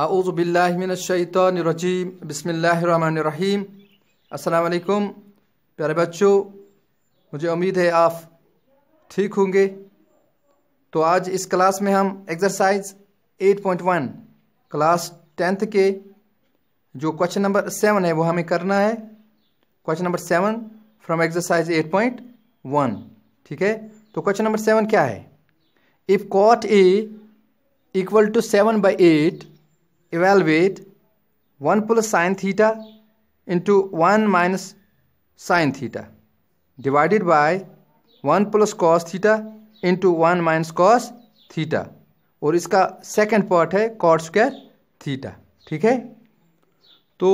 आउज़बिल्लिमिनशैतरजीम बसमीम अल्लाम प्यारे बच्चों मुझे उम्मीद है आप ठीक होंगे तो आज इस क्लास में हम एक्सरसाइज 8.1 क्लास टेंथ के जो क्वेश्चन नंबर सेवन है वो हमें करना है question number seven from exercise 8.1 ठीक है तो क्वेश्चन नंबर सेवन क्या है if cot A equal to 7 by eight evaluate 1 plus sine theta into 1 minus sine theta divided by 1 plus cos theta into 1 minus cos theta और इसका second part है cot square theta ठीक है तो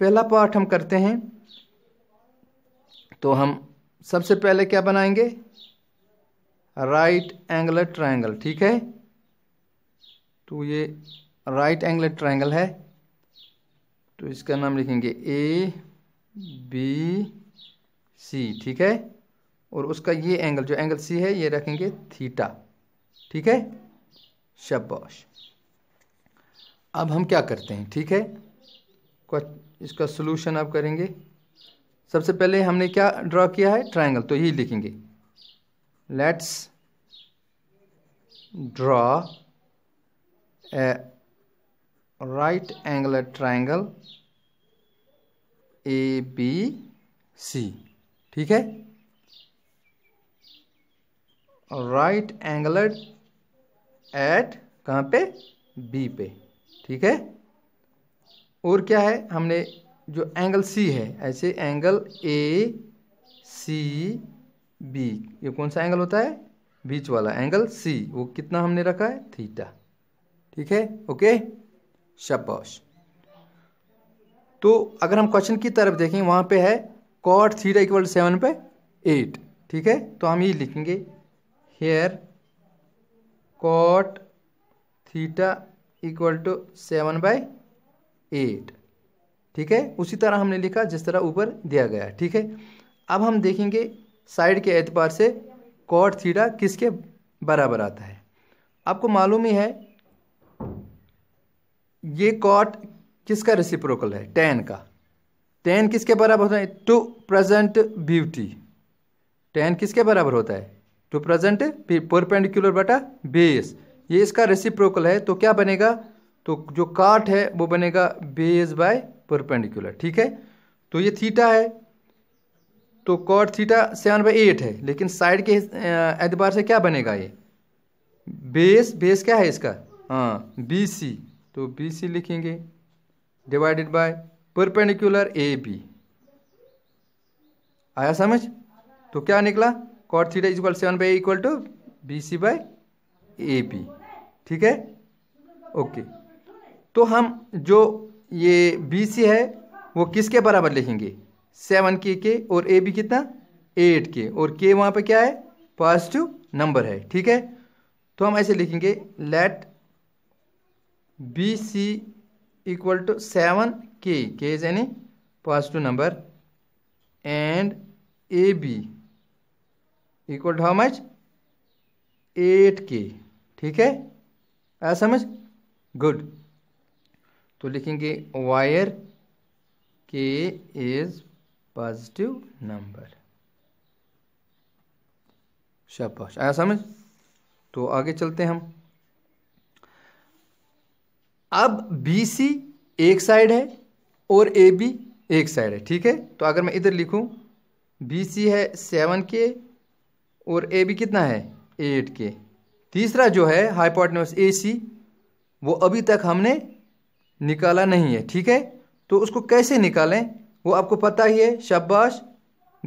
पहला part हम करते हैं तो हम सबसे पहले क्या बनाएंगे राइट एंगल ट्रायंगल ठीक है तो ये राइट एंगल ट्राइंगल है तो इसका नाम लिखेंगे ए बी सी ठीक है और उसका ये एंगल जो एंगल सी है ये रखेंगे थीटा ठीक है शबाश अब हम क्या करते हैं ठीक है इसका सोल्यूशन आप करेंगे सबसे पहले हमने क्या ड्रॉ किया है ट्राइंगल तो यही लिखेंगे let's draw right angle triangle A B C ठीक है राइट एंगल एट कहाँ पे बी पे ठीक है और क्या है हमने जो एंगल सी है ऐसे एंगल ए सी बी ये कौन सा एंगल होता है बीच वाला एंगल सी वो कितना हमने रखा है थीटा ठीक है ओके शाबाश तो अगर हम क्वेश्चन की तरफ देखें वहाँ पे है कॉट थीटा इक्वल सेवन पे एट ठीक है तो हम ये लिखेंगे here cot theta equal to seven by eight ठीक है उसी तरह हमने लिखा जिस तरह ऊपर दिया गया ठीक है अब हम देखेंगे साइड के एतबार से कॉट थीटा किसके बराबर आता है आपको मालूम ही है ये कॉट किसका रेसिप्रोकल है टेन का टेन किसके बराबर होता है टू प्रेजेंट ब्यूटी टेन किसके बराबर होता है टू प्रेजेंट परपेंडिकुलर बटा बेस ये इसका रेसिप्रोकल है तो क्या बनेगा तो जो काट है वो बनेगा बेस बाय परपेंडिकुलर ठीक है तो ये थीटा है तो cot theta seven by eight है लेकिन साइड के एतबार से क्या बनेगा ये बेस बेस क्या है इसका हाँ बी सी तो बी सी लिखेंगे divided by perpendicular A B आया समझ तो क्या निकला cot theta equal seven by equal to B C by A B ठीक है ओके तो हम जो ये बी सी है वो किसके बराबर लिखेंगे सेवन के के और ए बी कितना एट के और के वहाँ पे क्या है पॉजिटिव नंबर है ठीक है तो हम ऐसे लिखेंगे let B C equal to 7 k k is any positive number and ab equal to how much 8k ठीक है आया समझ गुड तो लिखेंगे where k is positive number शाबाश आया समझ तो आगे चलते हैं हम अब बी सी एक साइड है और ए बी एक साइड है ठीक है तो अगर मैं इधर लिखूं बी सी है सेवन के और ए बी कितना है एट के तीसरा जो है हाइपोटनस ए सी वो अभी तक हमने निकाला नहीं है ठीक है तो उसको कैसे निकालें वो आपको पता ही है शाबाश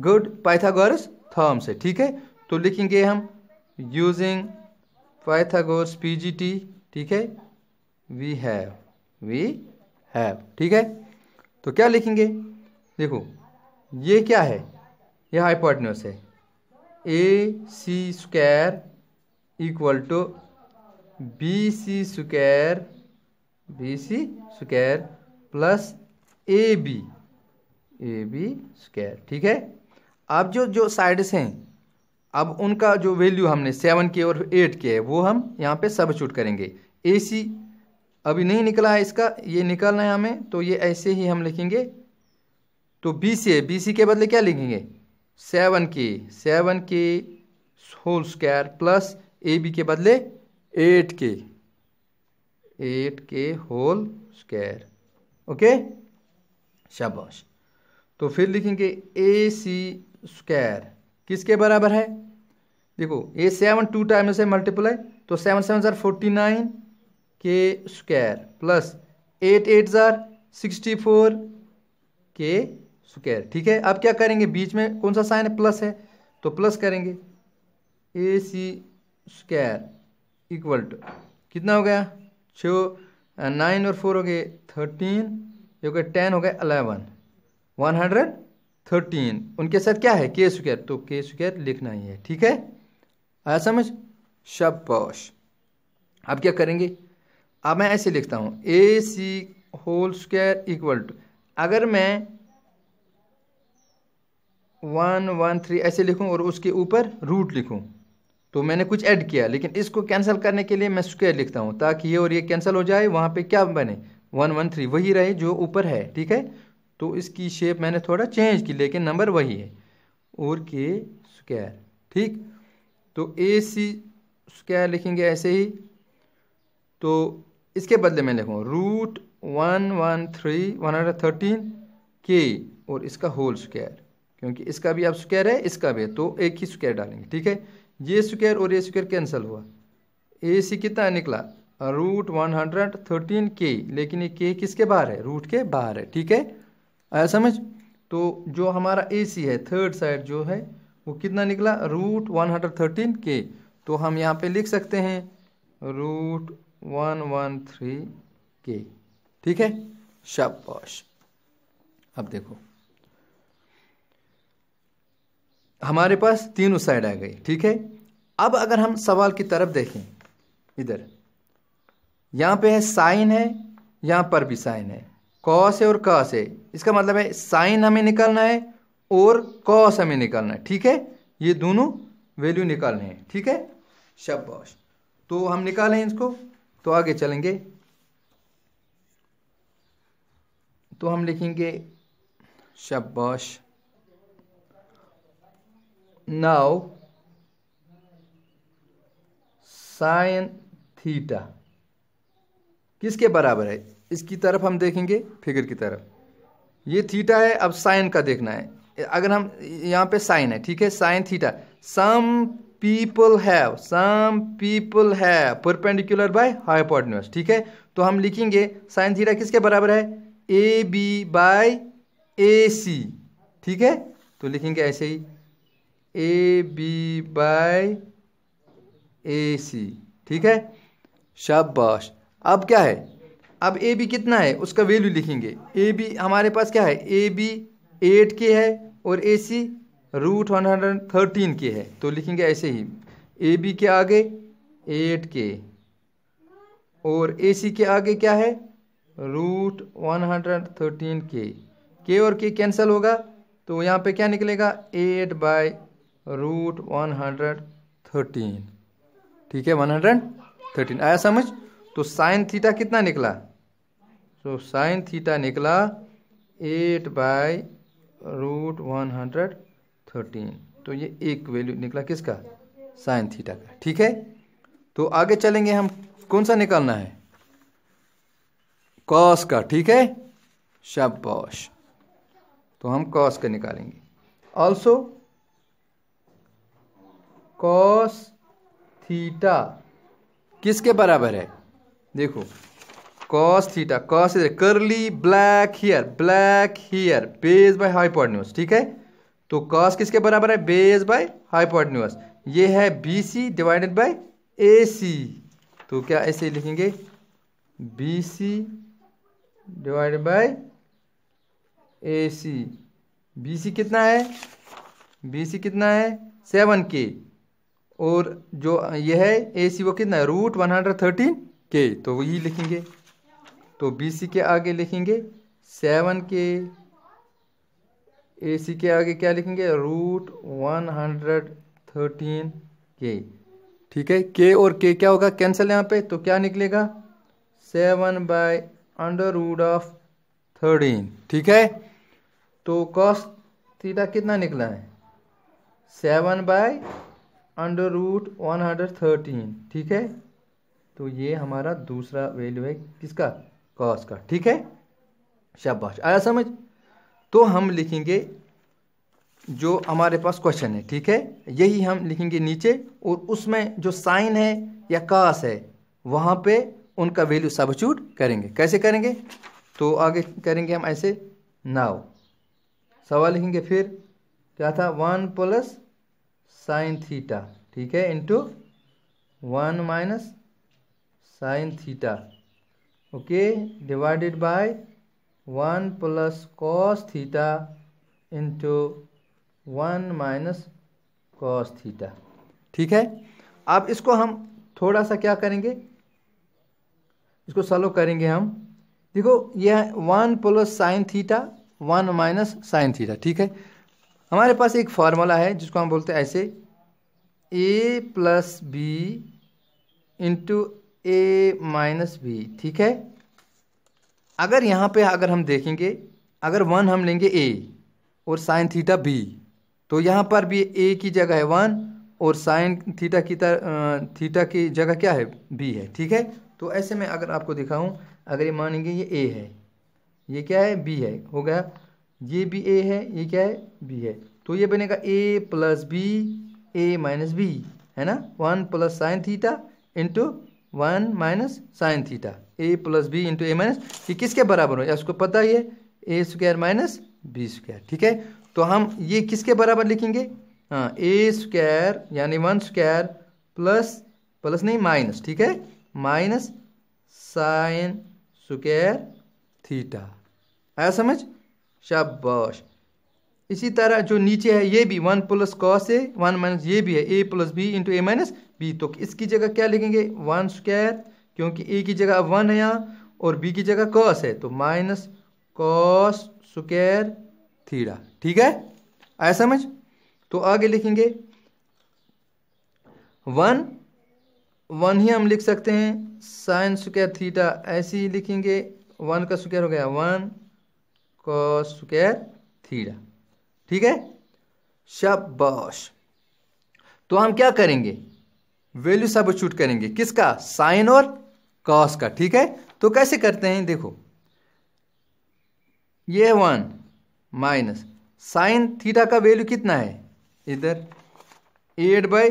गुड पाइथागोरस थर्म से ठीक है तो लिखेंगे हम यूजिंग पाइथागोरस टी ठीक है वी हैव वी हैव ठीक है तो क्या लिखेंगे देखो ये क्या है ये हाइपोटनस है A C square equal to B C square B C square plus A B A B square ठीक है अब जो जो साइड्स हैं अब उनका जो वैल्यू हमने सेवन के और एट के है वो हम यहाँ पे सब करेंगे ए सी अभी नहीं निकला है इसका ये निकलना है हमें तो ये ऐसे ही हम लिखेंगे तो बी से बी सी के बदले क्या लिखेंगे सेवन के सेवन के whole square plus A B के बदले एट के एट के होल स्क्वायर ओके शाबाश तो फिर लिखेंगे ए सी स्क्वायर किसके बराबर है देखो ए सेवन टू टाइम से मल्टीप्लाई तो सेवन सेवन सर फोर्टी नाइन के स्क्वायर प्लस एट एट ज़ार सिक्सटी फोर के स्क्वायर ठीक है अब क्या करेंगे बीच में कौन सा साइन है प्लस है तो प्लस करेंगे A C square equal to कितना हो गया छो नाइन और फोर हो गए थर्टीन ये हो गया टेन हो गया अलेवन वन हंड्रेड थर्टीन उनके साथ क्या है के स्क्वायर तो के स्क्वायर लिखना ही है ठीक है आया समझ शाबाश अब क्या करेंगे अब मैं ऐसे लिखता हूँ A C whole square equal to अगर मैं वन वन थ्री ऐसे लिखूँ और उसके ऊपर रूट लिखूँ तो मैंने कुछ ऐड किया लेकिन इसको कैंसिल करने के लिए मैं स्क्वायर लिखता हूँ ताकि ये और ये कैंसिल हो जाए वहां पे क्या बने वन वन थ्री वही रहे जो ऊपर है ठीक है तो इसकी शेप मैंने थोड़ा चेंज की लेकिन नंबर वही है और के स्क्वायर ठीक तो ए सी स्क्वायर लिखेंगे ऐसे ही तो इसके बदले में लिखूँ root one one three one hundred thirteen के और इसका होल स्क्वायर क्योंकि इसका भी आप स्क्वायर है इसका भी है तो एक ही स्क्वायर डालेंगे ठीक है ये स्क्वायर और ये स्क्वायर कैंसिल हुआ ए सी कितना निकला रूट वन हंड्रेड थर्टीन के लेकिन ये के किसके बाहर है रूट के बाहर है ठीक है आया समझ तो जो हमारा ए सी है थर्ड साइड जो है वो कितना निकला रूट वन हंड्रेड थर्टीन के तो हम यहाँ पे लिख सकते हैं रूट वन वन थ्री के ठीक है शाबाश अब देखो हमारे पास तीनों साइड आ गई ठीक है अब अगर हम सवाल की तरफ देखें इधर यहां पे है साइन है यहां पर भी साइन है कॉस है और कॉस है इसका मतलब है साइन हमें निकालना है और कॉस हमें निकालना है ठीक है ये दोनों वैल्यू निकालने हैं ठीक है शब तो हम निकालें इसको तो आगे चलेंगे तो हम लिखेंगे शाबाश नाउ साइन थीटा किसके बराबर है इसकी तरफ हम देखेंगे फिगर की तरफ ये थीटा है अब साइन का देखना है अगर हम यहाँ पे साइन है ठीक है sine theta some people have some people have perpendicular by hypotenuse ठीक है तो हम लिखेंगे साइन थीटा किसके बराबर है ए बी बाय ए सी ठीक है तो लिखेंगे ऐसे ही ए बी बाय ए सी ठीक है शाबाश अब क्या है अब ए बी कितना है उसका वैल्यू लिखेंगे ए बी हमारे पास क्या है ए बी एट के है और A C root one hundred thirteen के है तो लिखेंगे ऐसे ही ए बी के आगे एट के और ए सी के आगे क्या है रूट वन हंड्रेड थर्टीन के के और के कैंसिल होगा तो यहाँ पे क्या निकलेगा eight by root one hundred thirteen ठीक है वन हंड्रेड थर्टीन आया समझ तो साइन थीटा कितना निकला तो साइन थीटा निकला eight by root one hundred thirteen तो ये एक वैल्यू निकला किसका साइन थीटा का ठीक है तो आगे चलेंगे हम कौन सा निकालना है कॉस का ठीक है शाबाश तो हम कॉस का निकालेंगे ऑल्सो कॉस थीटा किसके बराबर है देखो cos theta cos curly black here black here base by hypotenuse ठीक है तो कॉस किसके बराबर है बेस बाय हाइपोटन्यूस ये है B C divided by A C तो क्या ऐसे लिखेंगे B C divided by A C B C कितना है बी सी कितना है सेवन के और जो ये है ए सी वो कितना है रूट वन हंड्रेड थर्टीन के तो वही लिखेंगे तो बी सी के आगे लिखेंगे सेवन के ए सी के आगे क्या लिखेंगे रूट वन हंड्रेड थर्टीन के ठीक है के और के क्या होगा कैंसिल यहाँ पे तो क्या निकलेगा seven by under root of thirteen ठीक है तो कॉस थीटा कितना निकला है seven by under root one hundred thirteen ठीक है तो ये हमारा दूसरा वैल्यू है किसका कॉस का ठीक है शाबाश आया समझ तो हम लिखेंगे जो हमारे पास क्वेश्चन है ठीक है यही हम लिखेंगे नीचे और उसमें जो साइन है या कास है वहाँ पे उनका वैल्यू सब्स्टिट्यूट करेंगे कैसे करेंगे तो आगे करेंगे हम ऐसे नाव सवाल लिखेंगे फिर क्या था वन प्लस साइन थीटा ठीक है into one minus sine theta okay divided by one plus cos theta into one minus cos theta ठीक है अब इसको हम थोड़ा सा क्या करेंगे इसको सलो करेंगे हम देखो यह one plus sine theta one minus sine theta ठीक है हमारे पास एक फार्मूला है जिसको हम बोलते हैं ऐसे A plus B into A minus B ठीक है अगर यहाँ पे अगर हम देखेंगे अगर वन हम लेंगे ए और साइन थीटा बी तो यहाँ पर भी ए की जगह है वन और साइन थीटा की तर, थीटा की जगह क्या है बी है ठीक है तो ऐसे में अगर आपको दिखाऊं अगर ये मानेंगे ये ए है ये क्या है बी है हो गया ये भी ए है ये क्या है बी है तो ये बनेगा A plus B A minus B है ना one plus sine theta into one minus sine theta A plus B into A minus ये किसके बराबर हो इसको पता ही है A square minus B square ठीक है तो हम ये किसके बराबर लिखेंगे हाँ ए स्क्वायर यानी वन स्क्वायर प्लस प्लस नहीं माइनस ठीक है माइनस साइन स्क्वायर थीटा आया समझ शाबाश इसी तरह जो नीचे है ये भी one plus cos A one minus ये भी है A plus B into A minus B तो इसकी जगह क्या लिखेंगे वन स्क्वायर क्योंकि ए की जगह वन है यहाँ और बी की जगह कॉस है तो माइनस कॉस स्क्वायर थीड़ा ठीक है आया समझ तो आगे लिखेंगे वन वन ही हम लिख सकते हैं साइन स्क्वायर थीटा ऐसे ही लिखेंगे वन का स्क्वायर हो गया वन कॉस स्क्वायर थीटा ठीक है शाबाश तो हम क्या करेंगे वैल्यू सब्स्टिट्यूट करेंगे किसका साइन और कॉस का ठीक है तो कैसे करते हैं देखो ये वन माइनस साइन थीटा का वैल्यू कितना है इधर एट बाई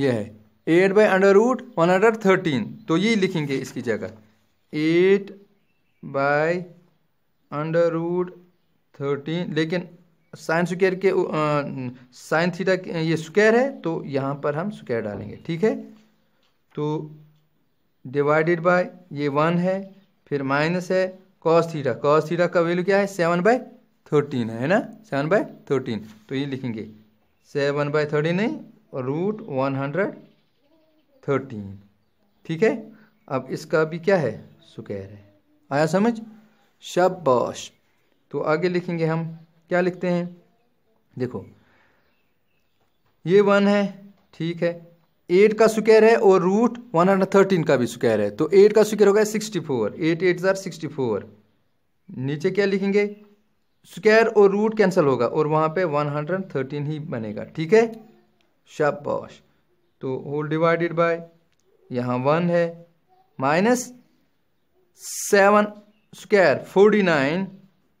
यह है eight by under root one under thirteen तो ये लिखेंगे इसकी जगह eight by under root thirteen लेकिन साइन स्क्र के साइन थीटा ये स्क्वायर है तो यहाँ पर हम स्क्वायर डालेंगे ठीक है तो डिवाइडेड बाय ये वन है फिर माइनस है कॉस थीटा कॉस थीटा का वैल्यू क्या है सेवन बाय थर्टीन है ना सेवन बाय थर्टीन तो ये लिखेंगे सेवन बाय थर्टीन नहीं रूट वन हंड्रेड थर्टीन ठीक है अब इसका भी क्या है स्क्वायर है आया समझ शब तो आगे लिखेंगे हम क्या लिखते हैं देखो ये वन है ठीक है एट का स्क्वायर है और रूट वन हंड्रेड थर्टीन का भी स्क्वायर है तो एट का स्क्वायर होगा सिक्सटी फोर एट एट ज़ार सिक्सटी फोर नीचे क्या लिखेंगे स्क्वायर और रूट कैंसिल होगा और वहां पे वन हंड्रेड थर्टीन ही बनेगा ठीक है शाबाश तो होल डिवाइडेड बाय यहाँ वन है minus seven square forty nine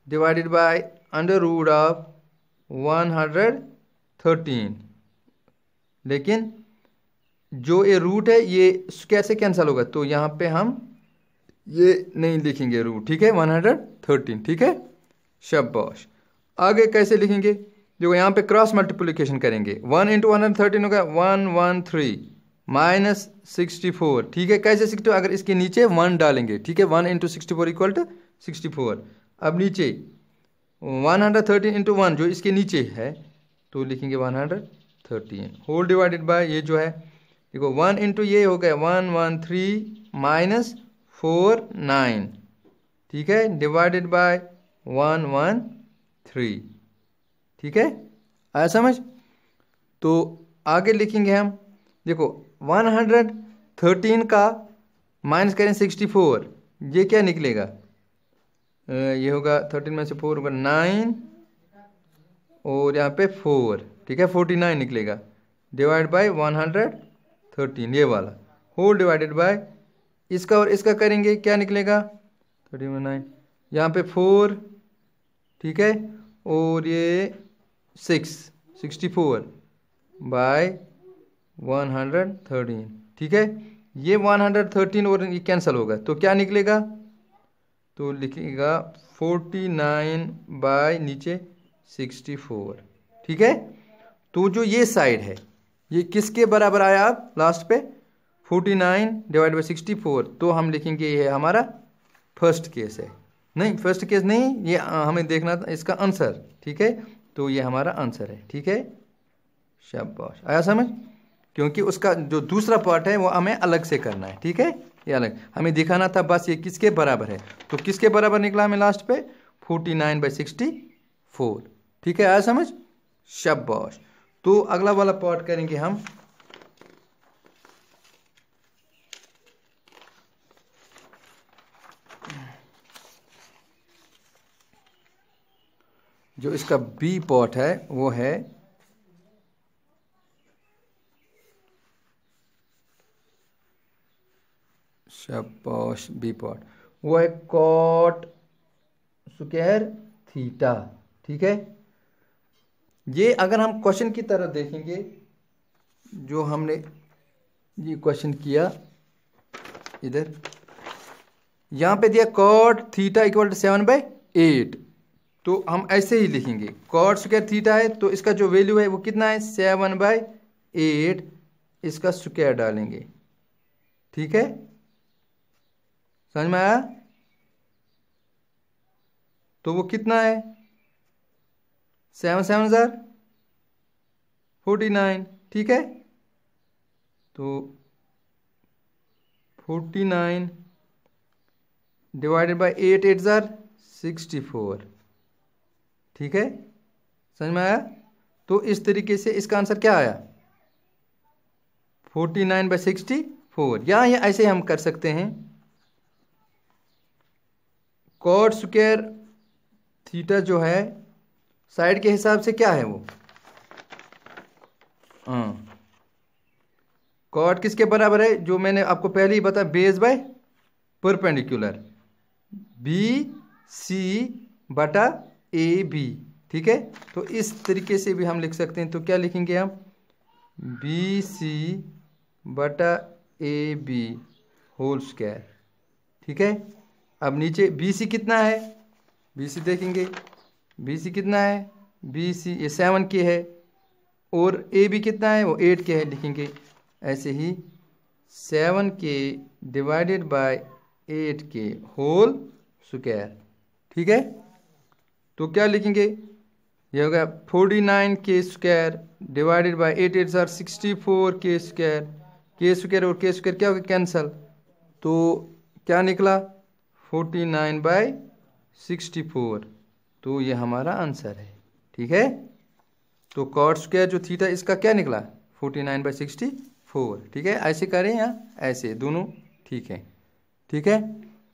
divided by under root of one hundred thirteen लेकिन जो ये रूट है ये कैसे कैंसिल होगा तो यहाँ पे हम ये नहीं लिखेंगे रूट ठीक है वन हंड्रेड थर्टीन ठीक है शब्बाश आगे कैसे लिखेंगे देखो यहाँ पे क्रॉस मल्टीप्लिकेशन करेंगे one into one hundred thirteen होगा one one three minus sixty four ठीक है कैसे सिक्सटी अगर इसके नीचे वन डालेंगे ठीक है one into sixty four equal to sixty four अब नीचे one hundred thirteen into one जो इसके नीचे है तो लिखेंगे one hundred thirteen whole divided by ये जो है देखो वन इंटू ये हो गया one one three minus four nine ठीक है divided by one one three ठीक है आया समझ तो आगे लिखेंगे हम देखो वन हंड्रेड थर्टीन का माइनस करें सिक्सटी फोर ये क्या निकलेगा ये होगा थर्टीन में से फोर होगा नाइन और यहाँ पे फोर ठीक है फोर्टी नाइन निकलेगा divide by one hundred thirteen ये वाला होल डिवाइडेड बाय इसका और इसका करेंगे क्या निकलेगा थर्टी में नाइन यहाँ पे फोर ठीक है और ये six sixty four by one hundred thirteen ठीक है ये वन हंड्रेड थर्टीन और ये कैंसिल होगा तो क्या निकलेगा तो लिखेगा फोर्टी नाइन बाय नीचे सिक्सटी फोर ठीक है तो जो ये साइड है ये किसके बराबर आया आप लास्ट पे forty nine divide by sixty four तो हम लिखेंगे ये हमारा फर्स्ट केस है नहीं फर्स्ट केस नहीं ये हमें देखना था इसका आंसर ठीक है तो ये हमारा आंसर है ठीक है शाबाश आया समझ क्योंकि उसका जो दूसरा पार्ट है वो हमें अलग से करना है ठीक है ये अलग हमें दिखाना था बस ये किसके बराबर है तो किसके बराबर निकला हमें लास्ट पे forty nine by sixty four ठीक है आया समझ शब्बाश तो अगला वाला पार्ट करेंगे हम जो इसका बी पॉट है वो है पॉश बी पॉट वो है कॉट स्क्वायर थीटा ठीक है ये अगर हम क्वेश्चन की तरफ देखेंगे जो हमने ये क्वेश्चन किया इधर यहाँ पे दिया cot theta equal to seven by eight तो हम ऐसे ही लिखेंगे कॉट स्क्वायर थीटा है तो इसका जो वैल्यू है वो कितना है सेवन बाई एट इसका स्क्वायर डालेंगे ठीक है समझ में आया तो वो कितना है सेवन सेवन सर फोर्टी नाइन ठीक है तो forty nine divided by eight eight सर सिक्सटी फोर ठीक है समझ में आया तो इस तरीके से इसका आंसर क्या आया forty nine by sixty four या ऐसे हम कर सकते हैं कॉट स्क्वेयर थीटा जो है साइड के हिसाब से क्या है वो हाँ कॉट किसके बराबर है जो मैंने आपको पहले ही बताया base by perpendicular B C बटा ए बी ठीक है तो इस तरीके से भी हम लिख सकते हैं तो क्या लिखेंगे हम बी सी बटा ए बी होल स्क्वायर ठीक है अब नीचे बी सी कितना है बी सी देखेंगे बी सी कितना है बी सी ये सेवन के है और ए भी कितना है वो एट के है लिखेंगे ऐसे ही सेवन के डिवाइडेड बाय एट के होल स्क्वायर ठीक है तो क्या लिखेंगे ये होगा फोर्टी नाइन के square divided by eight eight सर सिक्सटी फोर के स्क्वायर के स्क्वायर और के स्क्वायर क्या होगा कैंसल तो क्या निकला forty nine by sixty four तो ये हमारा आंसर है ठीक है तो कॉट स्क्वायर जो थीटा इसका क्या निकला forty nine by sixty four ठीक है ऐसे करें या ऐसे दोनों ठीक है ठीक है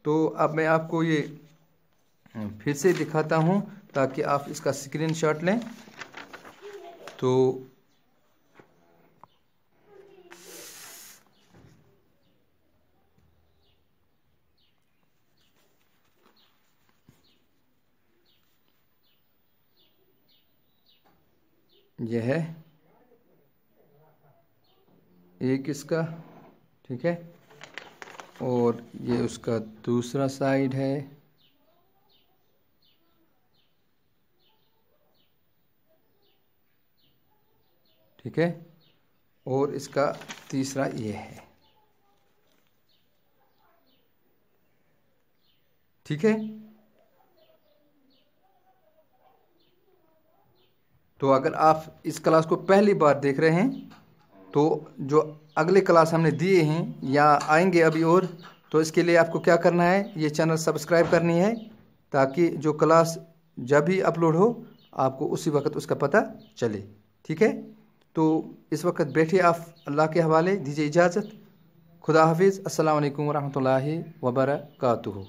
तो अब मैं आपको ये फिर से दिखाता हूँ ताकि आप इसका स्क्रीन शॉट लें तो ये है ये किसका ठीक है और ये उसका दूसरा साइड है ठीक है और इसका तीसरा ये है ठीक है तो अगर आप इस क्लास को पहली बार देख रहे हैं तो जो अगले क्लास हमने दिए हैं या आएंगे अभी और तो इसके लिए आपको क्या करना है ये चैनल सब्सक्राइब करनी है ताकि जो क्लास जब भी अपलोड हो आपको उसी वक्त उसका पता चले ठीक है तो इस वक्त बैठे आप अल्लाह के हवाले दीजिए इजाज़त खुदा हाफिज़ अल्लाम वरहमल वबरकू